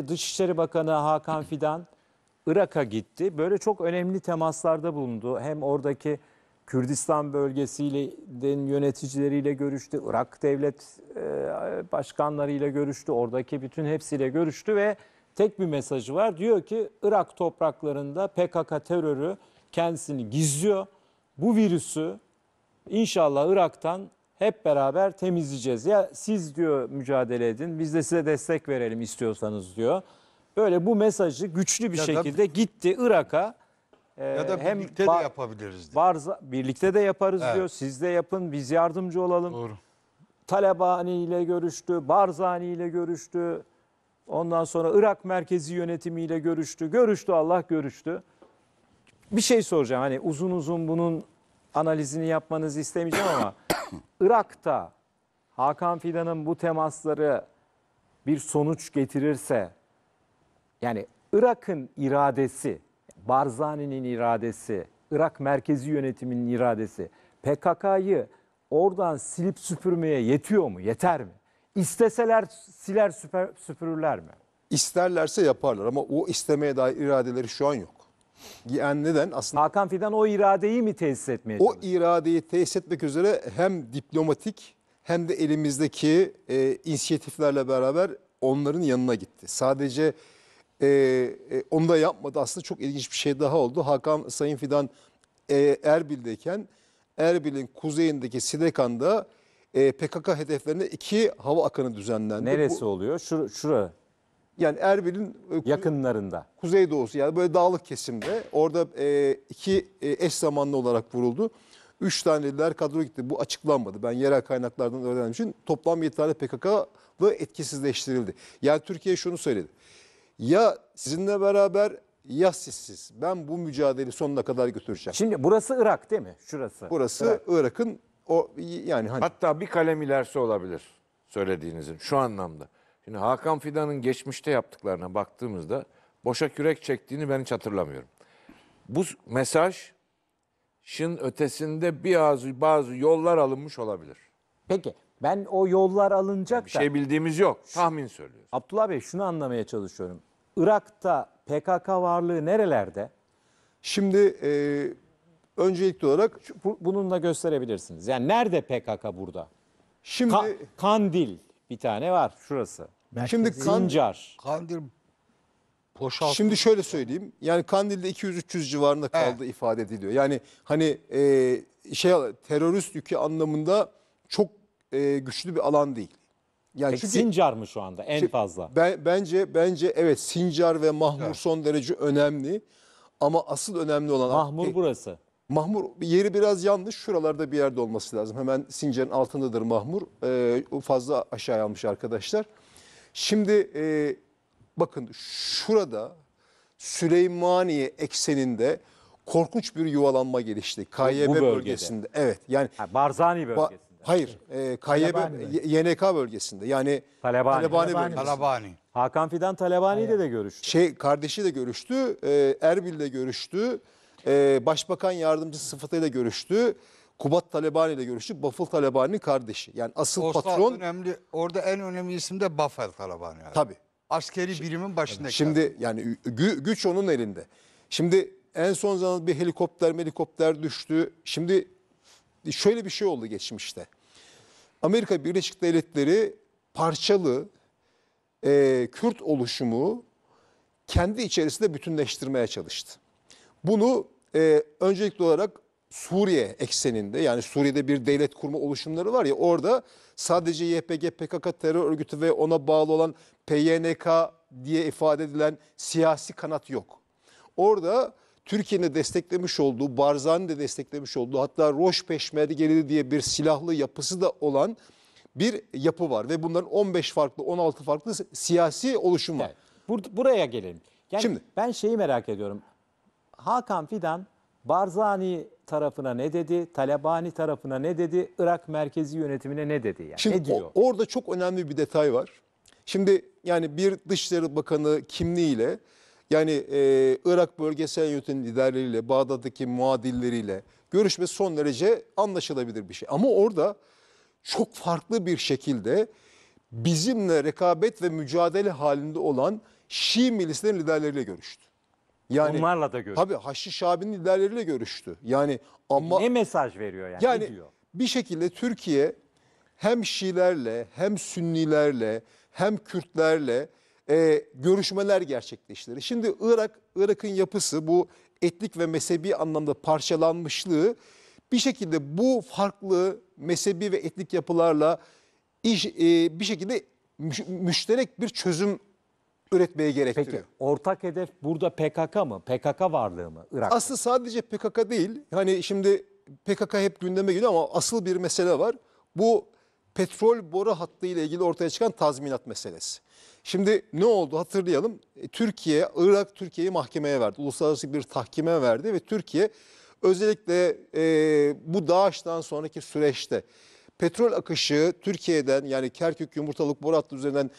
İşte Dışişleri Bakanı Hakan Fidan Irak'a gitti. Böyle çok önemli temaslarda bulundu. Hem oradaki Kürdistan bölgesiyle den yöneticileriyle görüştü. Irak devlet e, başkanlarıyla görüştü. Oradaki bütün hepsiyle görüştü ve tek bir mesajı var. Diyor ki Irak topraklarında PKK terörü kendisini gizliyor. Bu virüsü inşallah Irak'tan hep beraber temizleyeceğiz. Ya siz diyor mücadele edin biz de size destek verelim istiyorsanız diyor. Böyle bu mesajı güçlü bir ya şekilde da, gitti Irak'a. E, ya da hem birlikte de yapabiliriz. Diyor. Barza, birlikte de yaparız evet. diyor. Siz de yapın biz yardımcı olalım. Doğru. Talebani ile görüştü, Barzani ile görüştü. Ondan sonra Irak merkezi yönetimiyle görüştü. Görüştü Allah görüştü. Bir şey soracağım hani uzun uzun bunun analizini yapmanızı istemeyeceğim ama Irak'ta Hakan Fidan'ın bu temasları bir sonuç getirirse yani Irak'ın iradesi, Barzani'nin iradesi, Irak merkezi yönetiminin iradesi PKK'yı oradan silip süpürmeye yetiyor mu? Yeter mi? İsteseler siler süpürürler mi? İsterlerse yaparlar ama o istemeye dair iradeleri şu an yok. Yani neden? Aslında Hakan Fidan o iradeyi mi tesis etmeye o çalışıyor? iradeyi tesis etmek üzere hem diplomatik hem de elimizdeki e, inisiyatiflerle beraber onların yanına gitti. Sadece e, e, onu da yapmadı. Aslında çok ilginç bir şey daha oldu. Hakan Sayın Fidan e, Erbil'deyken Erbil'in kuzeyindeki Sidekan'da e, PKK hedeflerine iki hava akını düzenlendi. Neresi Bu- oluyor? Şura, şura. Yani Erbil'in e, yakınlarında. Kuzeydoğusu yani böyle dağlık kesimde. Orada e, iki e, eş zamanlı olarak vuruldu. Üç taneliler kadro gitti. Bu açıklanmadı. Ben yerel kaynaklardan öğrendiğim için toplam yedi tane PKK'lı etkisizleştirildi. Yani Türkiye şunu söyledi. Ya sizinle beraber ya sizsiz. Ben bu mücadeleyi sonuna kadar götüreceğim. Şimdi burası Irak değil mi? Şurası. Burası Irak'ın Irak o yani hani... Hatta bir kalem ilerisi olabilir söylediğinizin şu anlamda. Şimdi Hakan Fidan'ın geçmişte yaptıklarına baktığımızda boşa kürek çektiğini ben hiç hatırlamıyorum. Bu mesaj şın ötesinde bazı bazı yollar alınmış olabilir. Peki ben o yollar alınacak Bir şey da şey bildiğimiz yok. Tahmin söylüyoruz. Abdullah Bey şunu anlamaya çalışıyorum. Irak'ta PKK varlığı nerelerde? Şimdi e, öncelikli olarak Şu- bu- Bununla gösterebilirsiniz. Yani nerede PKK burada? şimdi Ka- Kandil bir tane var şurası. Merkez Şimdi kan, Kandil boşaltıldı. Şimdi şöyle söyleyeyim. Yani Kandil'de 200-300 civarında kaldı ifade ediliyor. Yani hani e, şey terörist yükü anlamında çok e, güçlü bir alan değil. Yani Peki Sincar mı şu anda en Şimdi fazla? Ben, bence bence evet Sincar ve Mahmur Evet. son derece önemli. Ama asıl önemli olan Mahmur E, burası. Mahmur yeri biraz yanlış. Şuralarda bir yerde olması lazım. Hemen Sincar'ın altındadır Mahmur. Ee, fazla aşağı almış arkadaşlar. Şimdi e, bakın şurada Süleymaniye ekseninde korkunç bir yuvalanma gelişti. KYB bu bölgede. bölgesinde. Evet. Yani ha, Barzani bölgesinde. Ba Hayır, e, KYB YNK bölgesinde. Yani Talebani, Talebani, Talebani. bölgesinde. Talebani. Hakan Fidan Talebani ile de görüştü. Şey kardeşi de görüştü, e, Erbil de görüştü. E, Başbakan yardımcısı sıfatıyla görüştü. Kubat Talebani ile görüştü. Bafıl Talebani kardeşi. Yani asıl Osman patron... önemli, orada en önemli isim de Bafıl Talebani. Yani. Tabii. Askeri şimdi, birimin başındaki. Şimdi yani gü, güç onun elinde. Şimdi en son zaman bir helikopter helikopter düştü. Şimdi şöyle bir şey oldu geçmişte. Amerika Birleşik Devletleri parçalı e, Kürt oluşumu kendi içerisinde bütünleştirmeye çalıştı. Bunu e, öncelikli olarak Suriye ekseninde yani Suriye'de bir devlet kurma oluşumları var ya orada sadece YPG, PKK terör örgütü ve ona bağlı olan PYNK diye ifade edilen siyasi kanat yok. Orada Türkiye'nin desteklemiş olduğu, Barzani de desteklemiş olduğu hatta Roş gelir diye bir silahlı yapısı da olan bir yapı var. Ve bunların 15 farklı, 16 farklı siyasi oluşum var. Evet. Bur buraya gelelim. Yani Şimdi ben şeyi merak ediyorum. Hakan Fidan Barzani tarafına ne dedi? Talebani tarafına ne dedi? Irak merkezi yönetimine ne dedi? Yani? Şimdi ne diyor? O, orada çok önemli bir detay var. Şimdi yani bir Dışişleri Bakanı kimliğiyle yani e, Irak bölgesel yönetim liderleriyle, Bağdat'taki muadilleriyle görüşme son derece anlaşılabilir bir şey. Ama orada çok farklı bir şekilde bizimle rekabet ve mücadele halinde olan Şii milislerin liderleriyle görüştü. Yani, Onlarla da görüştü. Tabii Haçlı Şabi'nin liderleriyle görüştü. Yani ama... Ne mesaj veriyor yani? Yani ne diyor? bir şekilde Türkiye hem Şiilerle hem Sünnilerle hem Kürtlerle e, görüşmeler gerçekleştirdi. Şimdi Irak, Irak'ın yapısı bu etnik ve mezhebi anlamda parçalanmışlığı bir şekilde bu farklı mezhebi ve etnik yapılarla iş, e, bir şekilde müşterek bir çözüm üretmeye gerektiriyor. Peki ortak hedef burada PKK mı? PKK varlığı mı Irak'ta? Aslı sadece PKK değil. Hani şimdi PKK hep gündeme geliyor ama asıl bir mesele var. Bu petrol boru hattı ile ilgili ortaya çıkan tazminat meselesi. Şimdi ne oldu hatırlayalım. E, Türkiye, Irak Türkiye'yi mahkemeye verdi. Uluslararası bir tahkime verdi ve Türkiye özellikle e, bu DAEŞ'ten sonraki süreçte petrol akışı Türkiye'den yani Kerkük Yumurtalık Boru hattı üzerinden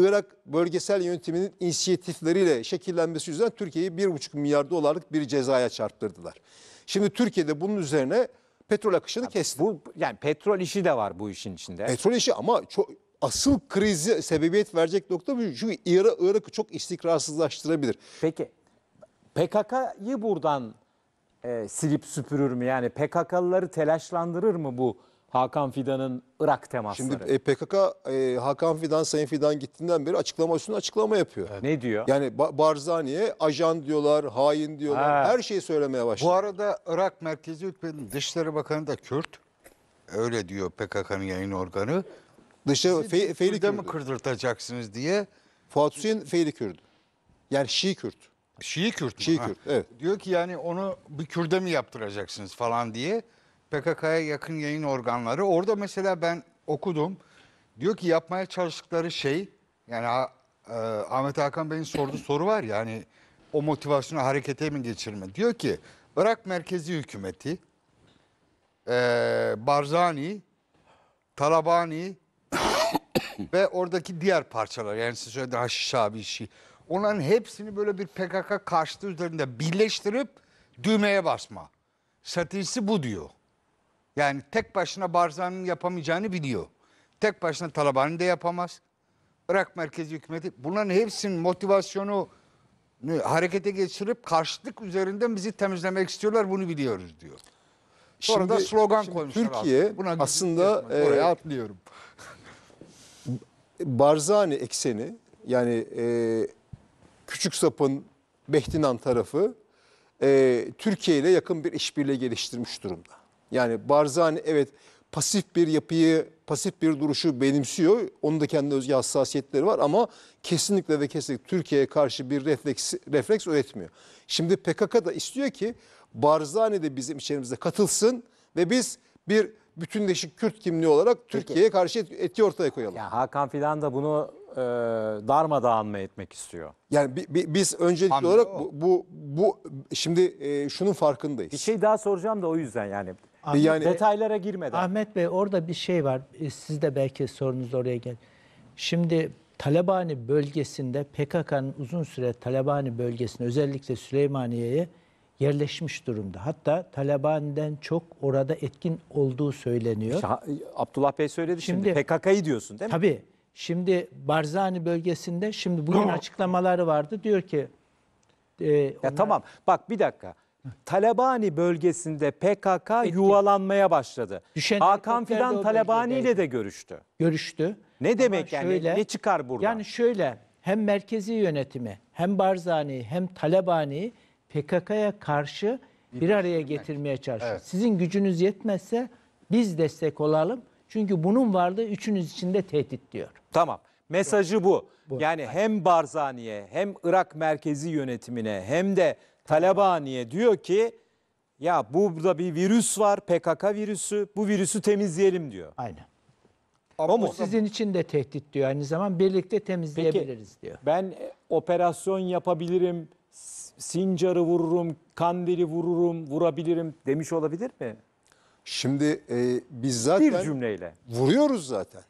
Irak bölgesel yönetiminin inisiyatifleriyle şekillenmesi yüzünden Türkiye'yi 1,5 milyar dolarlık bir cezaya çarptırdılar. Şimdi Türkiye'de bunun üzerine petrol akışını kesti. Bu yani petrol işi de var bu işin içinde. Petrol işi ama çok asıl krizi sebebiyet verecek nokta bu. Çünkü Irak, Irak'ı çok istikrarsızlaştırabilir. Peki PKK'yı buradan e, silip süpürür mü? Yani PKK'lıları telaşlandırır mı bu Hakan Fidan'ın Irak temasları. Şimdi e, PKK e, Hakan Fidan, Sayın Fidan gittiğinden beri açıklama üstüne açıklama yapıyor. Ne diyor? Yani Ba- Barzani'ye ajan diyorlar, hain diyorlar, Ha. her şeyi söylemeye başladı. Bu arada Irak merkezi hükümetin Dışişleri Bakanı da Kürt. Öyle diyor PKK'nın yayın organı. Dışarı fe, Feyli Kürt'ü. mi kırdırtacaksınız diye. Fuat Hüseyin Feyli Kürdü. Yani Şii Kürt. Şii Kürt mü? Şii Ha. Kürt, evet. Diyor ki yani onu bir Kürt'e mi yaptıracaksınız falan diye. PKK'ya yakın yayın organları. Orada mesela ben okudum. Diyor ki yapmaya çalıştıkları şey yani e, Ahmet Hakan Bey'in sorduğu soru var ya hani o motivasyonu harekete mi geçirme? Diyor ki Irak merkezi hükümeti e, Barzani, Talabani ve oradaki diğer parçalar yani siz söylediğiniz Haşiş abi işi onların hepsini böyle bir PKK karşıtı üzerinde birleştirip düğmeye basma. Satirisi bu diyor. Yani tek başına Barzan'ın yapamayacağını biliyor. Tek başına Taliban'ın da yapamaz. Irak merkezi hükümeti bunların hepsinin motivasyonu harekete geçirip karşılık üzerinden bizi temizlemek istiyorlar bunu biliyoruz diyor. Sonra şimdi, da slogan şimdi koymuşlar. Türkiye Buna aslında e, oraya atlıyorum. Barzani ekseni yani e, Küçük Sap'ın Behdinan tarafı e, Türkiye ile yakın bir işbirliği geliştirmiş durumda. Yani Barzani evet pasif bir yapıyı, pasif bir duruşu benimsiyor. Onun da kendi özgü hassasiyetleri var ama kesinlikle ve kesinlikle Türkiye'ye karşı bir refleks, refleks üretmiyor. Şimdi PKK da istiyor ki Barzani de bizim içerimizde katılsın ve biz bir bütünleşik Kürt kimliği olarak Türkiye'ye karşı et, etki ortaya koyalım. Ya Hakan Fidan da bunu e, darmadağın mı etmek istiyor? Yani bi, bi, biz öncelikli Hamle olarak bu, bu bu şimdi e, şunun farkındayız. Bir şey daha soracağım da o yüzden yani Ahmet, yani detaylara girmeden. Ahmet Bey orada bir şey var. Ee, siz de belki sorunuz oraya gel. Şimdi Talabani bölgesinde PKK'nın uzun süre Talabani bölgesinde özellikle Süleymaniye'ye yerleşmiş durumda. Hatta Taliban'den çok orada etkin olduğu söyleniyor. İşte, Abdullah Bey söyledi şimdi, şimdi PKK'yı diyorsun değil mi? Tabii. Şimdi Barzani bölgesinde şimdi bugün açıklamaları vardı. Diyor ki e, onlar... Ya tamam. Bak bir dakika. Talebani bölgesinde PKK yuvalanmaya başladı. Düşen Hakan Fidan Talebani ile de görüştü. görüştü. Ne demek yani? ne çıkar buradan? Yani şöyle hem merkezi yönetimi hem Barzani hem Talebani PKK'ya karşı bir araya getirmeye çalışıyor. Sizin gücünüz yetmezse biz destek olalım. Çünkü bunun vardı üçünüz için de tehdit diyor. Tamam. Mesajı bu. Yani hem Barzani'ye hem Irak merkezi yönetimine hem de Talabani'ye diyor ki ya burada bir virüs var PKK virüsü bu virüsü temizleyelim diyor. Aynen. Ama bu sizin için de tehdit diyor aynı zaman birlikte temizleyebiliriz Peki, diyor. Ben e, operasyon yapabilirim, Sincar'ı vururum, Kandil'i vururum, vurabilirim demiş olabilir mi? Şimdi e, biz zaten bir cümleyle vuruyoruz zaten.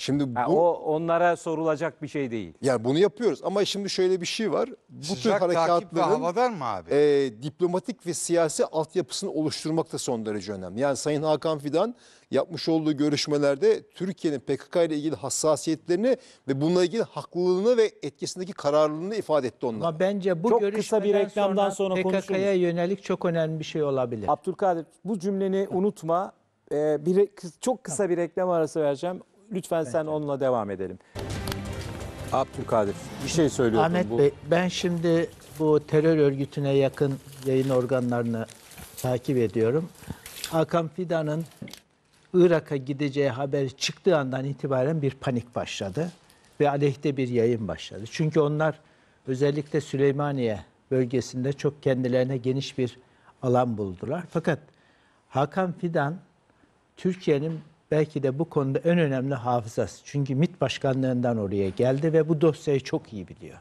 Şimdi bu, Ha, o onlara sorulacak bir şey değil. yani bunu yapıyoruz ama şimdi şöyle bir şey var. Bu tür Sıcak takip ve harekatların havadan mı abi? e, diplomatik ve siyasi altyapısını oluşturmak da son derece önemli. Yani Sayın Hakan Fidan yapmış olduğu görüşmelerde Türkiye'nin PKK ile ilgili hassasiyetlerini ve bununla ilgili haklılığını ve etkisindeki kararlılığını ifade etti onlar. Ama bence bu Çok kısa bir reklamdan sonra PKK'ya yönelik çok önemli bir şey olabilir. Abdülkadir bu cümleni unutma. Ee, bir, çok kısa bir reklam arası vereceğim. Lütfen sen onunla devam edelim. Abdülkadir bir şey söylüyordun. Ahmet bu. Bey ben şimdi bu terör örgütüne yakın yayın organlarını takip ediyorum. Hakan Fidan'ın Irak'a gideceği haberi çıktığı andan itibaren bir panik başladı. Ve aleyhte bir yayın başladı. Çünkü onlar özellikle Süleymaniye bölgesinde çok kendilerine geniş bir alan buldular. Fakat Hakan Fidan Türkiye'nin belki de bu konuda en önemli hafızası. Çünkü MİT başkanlığından oraya geldi ve bu dosyayı çok iyi biliyor.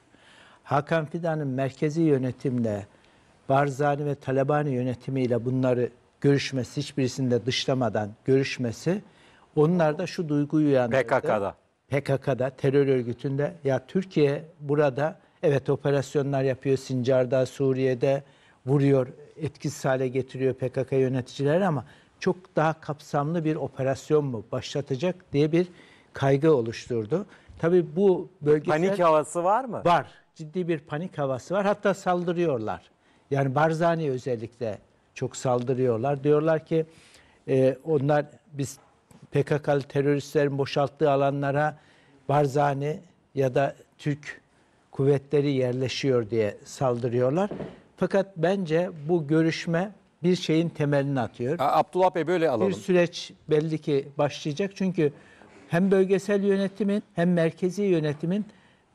Hakan Fidan'ın merkezi yönetimle, Barzani ve Talabani yönetimiyle bunları görüşmesi, hiçbirisinde dışlamadan görüşmesi, onlarda şu duyguyu uyandırdı. PKK'da. PKK'da, terör örgütünde. Ya Türkiye burada evet operasyonlar yapıyor Sincar'da, Suriye'de vuruyor, etkisiz hale getiriyor PKK yöneticileri ama çok daha kapsamlı bir operasyon mu başlatacak diye bir kaygı oluşturdu. Tabii bu bölgede Panik havası var mı? Var. Ciddi bir panik havası var. Hatta saldırıyorlar. Yani Barzani özellikle çok saldırıyorlar. Diyorlar ki e, onlar biz PKK'lı teröristlerin boşalttığı alanlara Barzani ya da Türk kuvvetleri yerleşiyor diye saldırıyorlar. Fakat bence bu görüşme bir şeyin temelini atıyor. Abdullah Bey böyle alalım. Bir süreç belli ki başlayacak. Çünkü hem bölgesel yönetimin hem merkezi yönetimin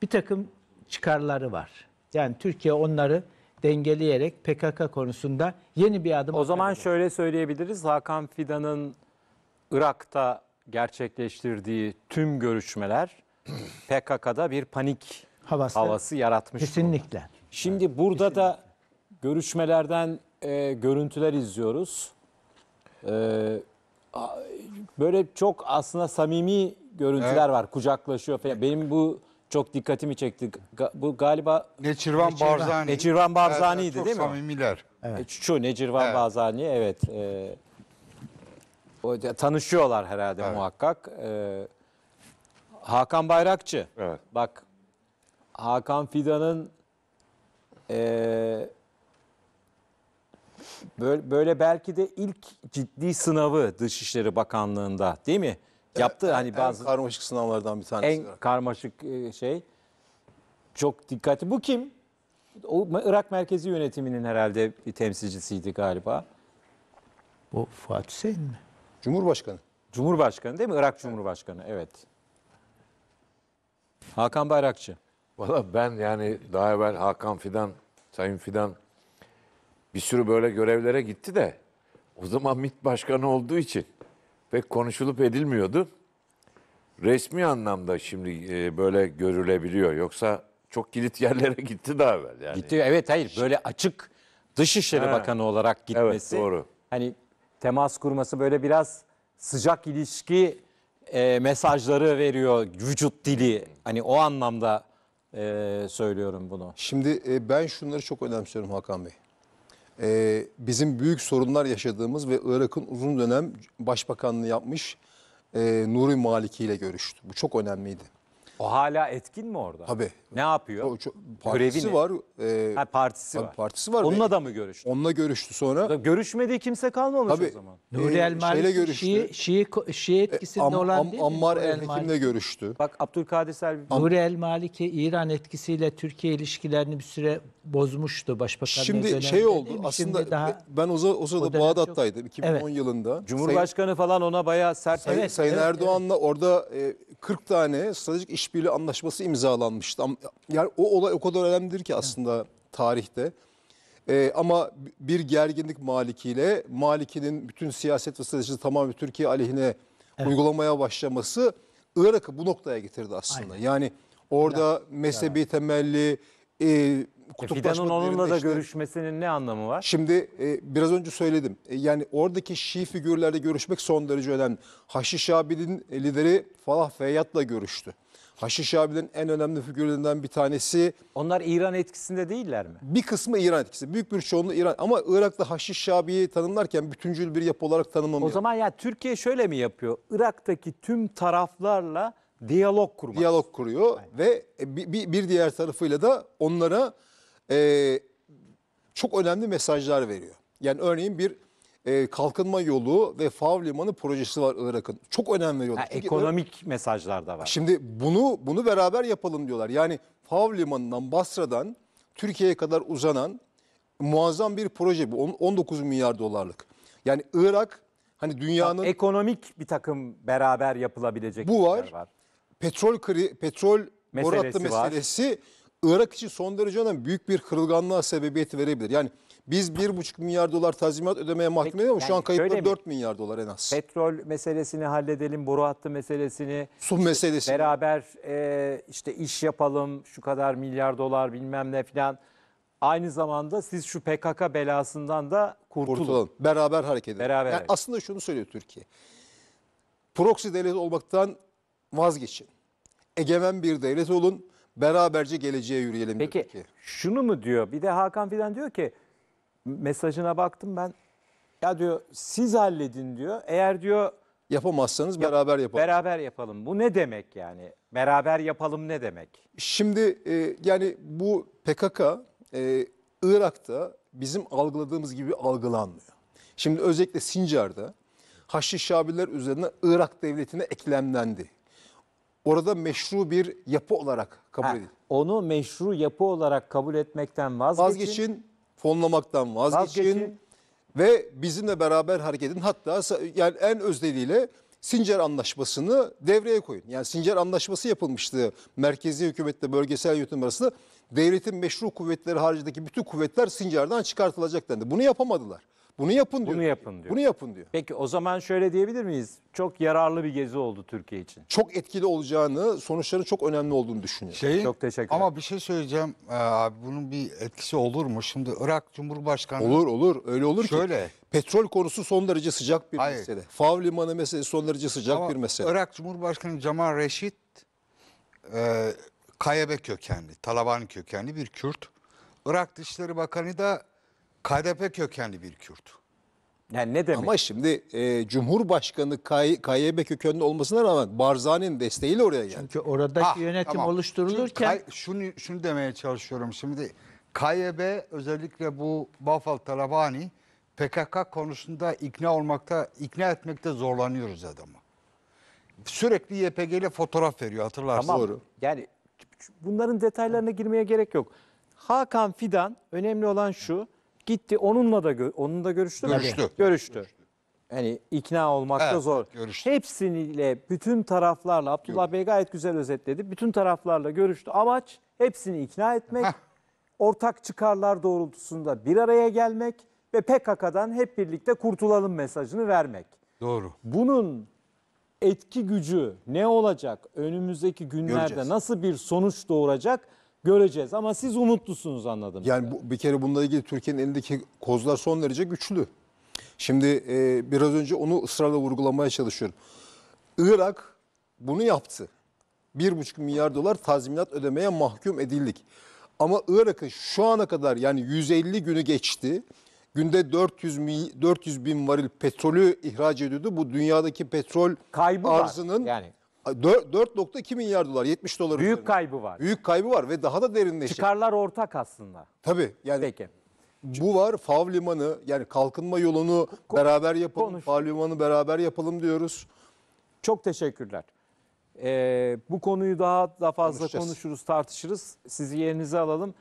bir takım çıkarları var. Yani Türkiye onları dengeleyerek PKK konusunda yeni bir adım O zaman atabilir. şöyle söyleyebiliriz. Hakan Fidan'ın Irak'ta gerçekleştirdiği tüm görüşmeler PKK'da bir panik havası, havası yaratmış. Kesinlikle. Şimdi burada da görüşmelerden e, görüntüler izliyoruz. E, böyle çok aslında samimi görüntüler Evet. var. Kucaklaşıyor falan. Benim bu çok dikkatimi çekti. bu galiba Neçirvan Barzani. Neçirvan Barzani'ydi, çok değil mi o? samimiler. E, Şu Necirvan Evet. Bazani evet. e, o, tanışıyorlar herhalde Evet. muhakkak. E, Hakan Bayrakçı. Evet. Bak Hakan Fidan'ın e, Böyle, böyle belki de ilk ciddi sınavı Dışişleri Bakanlığı'nda değil mi? Yaptı en, hani bazı en karmaşık sınavlardan bir tanesi. En olarak. karmaşık e, şey. Çok dikkatli. Bu kim? O Irak Merkezi Yönetimi'nin herhalde bir temsilcisiydi galiba. Bu Fuat Hüseyin mi? Cumhurbaşkanı. Cumhurbaşkanı değil mi? Irak Cumhurbaşkanı evet. Hakan Bayrakçı. Valla ben yani daha evvel Hakan Fidan, Sayın Fidan bir sürü böyle görevlere gitti de o zaman MİT başkanı olduğu için pek konuşulup edilmiyordu. Resmi anlamda şimdi e, böyle görülebiliyor. Yoksa çok kilit yerlere gitti daha evvel. Yani. Gitti evet hayır böyle açık Dışişleri He. Bakanı olarak gitmesi. Evet doğru. Hani temas kurması böyle biraz sıcak ilişki e, mesajları veriyor vücut dili. Hani o anlamda e, söylüyorum bunu. Şimdi e, ben şunları çok önemsiyorum Hakan Bey e, bizim büyük sorunlar yaşadığımız ve Irak'ın uzun dönem başbakanlığı yapmış e, Nuri Maliki ile görüştü. Bu çok önemliydi. O hala etkin mi orada? Tabii. Ne yapıyor? O, çok, partisi var. E, ha, partisi tabii, var. Partisi var. Onunla ve, da mı görüştü? Onunla görüştü sonra. Da görüşmediği kimse kalmamış tabii, o zaman. E, Nuri El Maliki Şii, Şii, Şii e, etkisinde am, olan am, değil Ammar El Hekim'le görüştü. Bak Abdülkadir Selvi. Nuri El Maliki İran etkisiyle Türkiye ilişkilerini bir süre bozmuştu Başbakan Şimdi şey oldu aslında Şimdi daha ben o, o sırada o Bağdat'taydım 2010 evet. yılında. Cumhurbaşkanı Sayın, falan ona bayağı sert. Sayın, evet, Sayın evet, Erdoğan'la evet. orada e, 40 tane stratejik işbirliği anlaşması imzalanmıştı. Yani o olay o kadar önemlidir ki aslında evet. tarihte. E, ama bir gerginlik Maliki'yle Maliki'nin bütün siyaset ve stratejisi tamamen Türkiye aleyhine evet. uygulamaya başlaması Irak'ı bu noktaya getirdi aslında. Aynen. Yani orada ya, mezhebi ya. temelli e, kutuplaşma Fidan'ın onunla da işte, görüşmesinin ne anlamı var? Şimdi e, biraz önce söyledim. E, yani oradaki Şii figürlerle görüşmek son derece önemli. Haşi Şabil'in e, lideri Falah Feyyat'la görüştü. Haşi Şabil'in en önemli figürlerinden bir tanesi. Onlar İran etkisinde değiller mi? Bir kısmı İran etkisi. Büyük bir çoğunluğu İran. Ama Irak'ta Haşi Şabi'yi tanımlarken bütüncül bir yapı olarak tanımlamıyor. O zaman ya Türkiye şöyle mi yapıyor? Irak'taki tüm taraflarla diyalog kurmak. Diyalog kuruyor Aynen. ve e, bir, bir diğer tarafıyla da onlara e, çok önemli mesajlar veriyor. Yani örneğin bir e, kalkınma yolu ve Fav Limanı projesi var Irak'ın. Çok önem veriyorlar. ekonomik Irak, mesajlar da var. Şimdi bunu bunu beraber yapalım diyorlar. Yani Fav Limanı'ndan Basra'dan Türkiye'ye kadar uzanan muazzam bir proje bu. 19 milyar dolarlık. Yani Irak hani dünyanın... Ha, ekonomik bir takım beraber yapılabilecek bu var. var. Petrol, kri, petrol meselesi boratlı meselesi var. Irak için son derece önemli büyük bir kırılganlığa sebebiyet verebilir. Yani biz 1,5 milyar dolar taziminat ödemeye mahkum ediyoruz ama yani şu an kayıpları 4 milyar dolar en az. Petrol meselesini halledelim, boru hattı meselesini. Su işte meselesi. Beraber e, işte iş yapalım, şu kadar milyar dolar bilmem ne filan. Aynı zamanda siz şu PKK belasından da kurtulun. kurtulalım. Beraber hareket edin. Beraber. Yani aslında şunu söylüyor Türkiye. Proxy devlet olmaktan vazgeçin. Egemen bir devlet olun beraberce geleceğe yürüyelim. Peki diyor Türkiye. şunu mu diyor? Bir de Hakan Fidan diyor ki mesajına baktım ben. Ya diyor siz halledin diyor. Eğer diyor yapamazsanız beraber yapalım. Beraber yapalım. Bu ne demek yani? Beraber yapalım ne demek? Şimdi e, yani bu PKK e, Irak'ta bizim algıladığımız gibi algılanmıyor. Şimdi özellikle Sincar'da Haçlı Şabiler üzerine Irak devletine eklemlendi orada meşru bir yapı olarak kabul Ha, edin. onu meşru yapı olarak kabul etmekten vazgeçin. Vazgeçin, fonlamaktan vazgeçin, Vazgeçin. ve bizimle beraber hareket edin. Hatta yani en özdeliyle Sincer Anlaşması'nı devreye koyun. Yani Sincer Anlaşması yapılmıştı merkezi hükümetle bölgesel yönetim arasında. Devletin meşru kuvvetleri haricindeki bütün kuvvetler Sincer'den çıkartılacaklardı. Bunu yapamadılar. Bunu yapın diyor. Bunu yapın diyor. Bunu yapın diyor. Peki o zaman şöyle diyebilir miyiz? Çok yararlı bir gezi oldu Türkiye için. Çok etkili olacağını, sonuçların çok önemli olduğunu düşünüyorum. Şey, çok teşekkür Ama bir şey söyleyeceğim. Ee, abi bunun bir etkisi olur mu? Şimdi Irak Cumhurbaşkanı... Olur olur. Öyle olur şöyle. ki. Şöyle. Petrol konusu son derece sıcak bir Hayır. mesele. Fav limanı meselesi son derece sıcak Ama bir mesele. Irak Cumhurbaşkanı Cemal Reşit e, Kayebe kökenli, Taliban kökenli bir Kürt. Irak Dışişleri Bakanı da KDP kökenli bir Kürt. Yani ne demek? Ama şimdi e, Cumhurbaşkanı Kay KYB kökenli olmasına rağmen Barzani'nin desteğiyle oraya geldi. Çünkü oradaki ah, yönetim tamam. oluşturulurken... Kay, şunu, şunu demeye çalışıyorum şimdi. KYB özellikle bu Bafal Talabani PKK konusunda ikna olmakta, ikna etmekte zorlanıyoruz adamı. Sürekli YPG ile fotoğraf veriyor hatırlarsın. Tamam. Doğru. Yani bunların detaylarına girmeye gerek yok. Hakan Fidan önemli olan şu. Gitti onunla da gö- onun da görüştü Görüştü. Görüştü. Görüştü. Hani ikna olmak da Evet, zor. görüştü. Hepsiniyle bütün taraflarla Abdullah Bey gayet güzel özetledi. Bütün taraflarla görüştü. Amaç hepsini ikna etmek. Ortak çıkarlar doğrultusunda bir araya gelmek ve PKK'dan hep birlikte kurtulalım mesajını vermek. Doğru. Bunun etki gücü ne olacak? Önümüzdeki günlerde Göreceğiz. nasıl bir sonuç doğuracak? göreceğiz. Ama siz umutlusunuz anladım. Yani bu, bir kere bununla ilgili Türkiye'nin elindeki kozlar son derece güçlü. Şimdi e, biraz önce onu ısrarla vurgulamaya çalışıyorum. Irak bunu yaptı. 1,5 milyar dolar tazminat ödemeye mahkum edildik. Ama Irak'ın şu ana kadar yani 150 günü geçti. Günde 400, 400 bin varil petrolü ihraç ediyordu. Bu dünyadaki petrol Kaybı arzının var. Yani 4.2 milyar dolar 70 dolar Büyük üzerine. kaybı var. Büyük kaybı var ve daha da derinleşecek. Çıkarlar ortak aslında. Tabii yani Peki. bu var Fav Limanı yani kalkınma yolunu Ko beraber yapalım. Konuş. Fav Limanı beraber yapalım diyoruz. Çok teşekkürler. Ee, bu konuyu daha daha fazla konuşuruz, tartışırız. Sizi yerinize alalım.